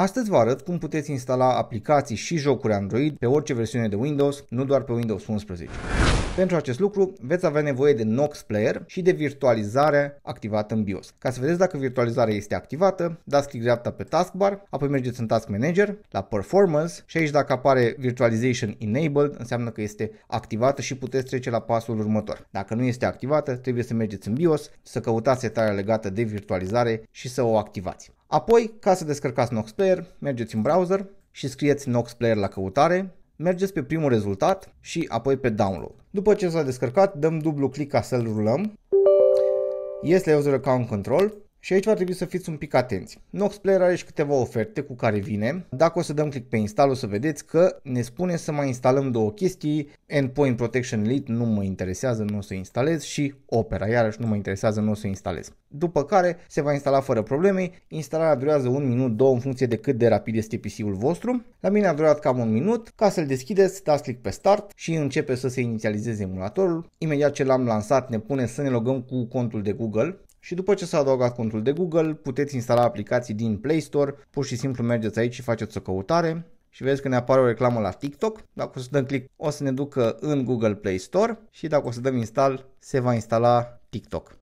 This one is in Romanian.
Astăzi vă arăt cum puteți instala aplicații și jocuri Android pe orice versiune de Windows, nu doar pe Windows 11. Pentru acest lucru veți avea nevoie de Nox Player și de virtualizare activată în BIOS. Ca să vedeți dacă virtualizarea este activată, dați click dreapta pe taskbar, apoi mergeți în Task Manager, la Performance și aici dacă apare Virtualization Enabled înseamnă că este activată și puteți trece la pasul următor. Dacă nu este activată, trebuie să mergeți în BIOS, să căutați setarea legată de virtualizare și să o activați. Apoi, ca să descărcați Nox Player, mergeți în browser și scrieți Nox Player la căutare, mergeți pe primul rezultat și apoi pe download. După ce s-a descărcat, dăm dublu click ca să-l rulăm. Este user account control și aici va trebui să fiți un pic atenți. Nox Player are și câteva oferte cu care vine. Dacă o să dăm click pe install o să vedeți că ne spune să mai instalăm două chestii. Endpoint Protection Elite nu mă interesează, nu o să instalez și Opera, iarăși nu mă interesează, nu o să instalez. După care se va instala fără probleme. Instalarea durează un minut, două în funcție de cât de rapid este PC-ul vostru. La mine a durat cam un minut. Ca să-l deschideți, dați click pe Start și începe să se inițializeze emulatorul. Imediat ce l-am lansat ne pune să ne logăm cu contul de Google și după ce s-a adăugat contul de Google, puteți instala aplicații din Play Store, pur și simplu mergeți aici și faceți o căutare și vezi că ne apare o reclamă la TikTok. Dacă o să dăm click, o să ne ducă în Google Play Store și dacă o să dăm install, se va instala TikTok.